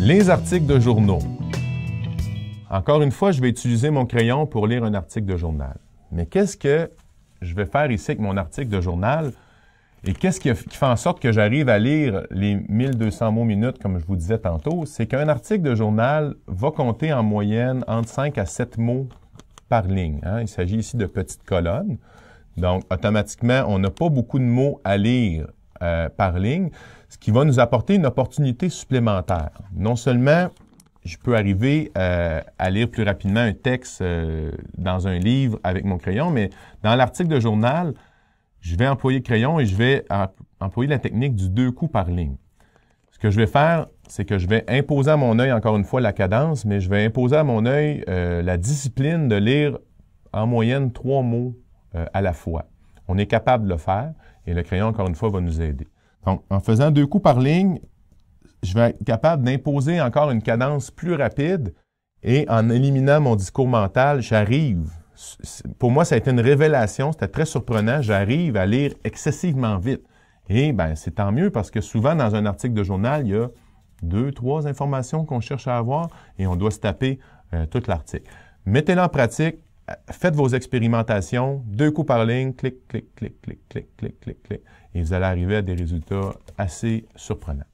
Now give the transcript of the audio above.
Les articles de journaux. Encore une fois, je vais utiliser mon crayon pour lire un article de journal. Mais qu'est-ce que je vais faire ici avec mon article de journal et qu'est-ce qui, fait en sorte que j'arrive à lire les 1200 mots minutes, comme je vous disais tantôt? C'est qu'un article de journal va compter en moyenne entre 5 à 7 mots par ligne. Hein? Il s'agit ici de petites colonnes. Donc, automatiquement, on n'a pas beaucoup de mots à lire euh, par ligne, ce qui va nous apporter une opportunité supplémentaire. Non seulement je peux arriver euh, à lire plus rapidement un texte euh, dans un livre avec mon crayon, mais dans l'article de journal, je vais employer le crayon et je vais employer la technique du deux coups par ligne. Ce que je vais faire, c'est que je vais imposer à mon œil, encore une fois, la cadence, mais je vais imposer à mon œil la discipline de lire en moyenne trois mots à la fois. On est capable de le faire et le crayon, encore une fois, va nous aider. Donc, en faisant deux coups par ligne, je vais être capable d'imposer encore une cadence plus rapide et en éliminant mon discours mental, j'arrive. Pour moi, ça a été une révélation, c'était très surprenant. J'arrive à lire excessivement vite. Et bien, c'est tant mieux parce que souvent, dans un article de journal, il y a deux, trois informations qu'on cherche à avoir et on doit se taper euh, tout l'article. Mettez-le en pratique, faites vos expérimentations, deux coups par ligne, clic, clic, clic, clic, clic, clic, clic, et vous allez arriver à des résultats assez surprenants.